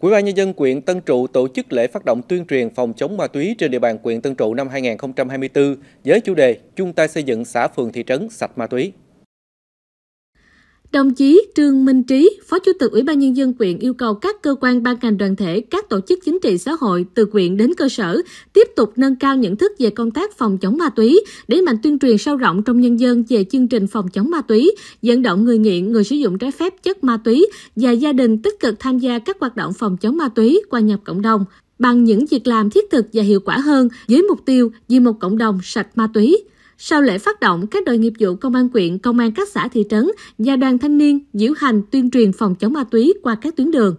Ủy ban nhân dân quyện Tân Trụ tổ chức lễ phát động tuyên truyền phòng chống ma túy trên địa bàn quyện Tân Trụ năm 2024 với chủ đề chung tay xây dựng xã phường thị trấn sạch ma túy. Đồng chí Trương Minh Trí, Phó Chủ tịch Ủy ban Nhân dân quyện yêu cầu các cơ quan ban ngành đoàn thể, các tổ chức chính trị xã hội từ quyện đến cơ sở tiếp tục nâng cao nhận thức về công tác phòng chống ma túy, đẩy mạnh tuyên truyền sâu rộng trong nhân dân về chương trình phòng chống ma túy, dẫn động người nghiện, người sử dụng trái phép chất ma túy và gia đình tích cực tham gia các hoạt động phòng chống ma túy qua nhập cộng đồng bằng những việc làm thiết thực và hiệu quả hơn với mục tiêu vì một cộng đồng sạch ma túy. Sau lễ phát động, các đội nghiệp vụ công an quyện, công an các xã thị trấn và đoàn thanh niên diễu hành tuyên truyền phòng chống ma túy qua các tuyến đường.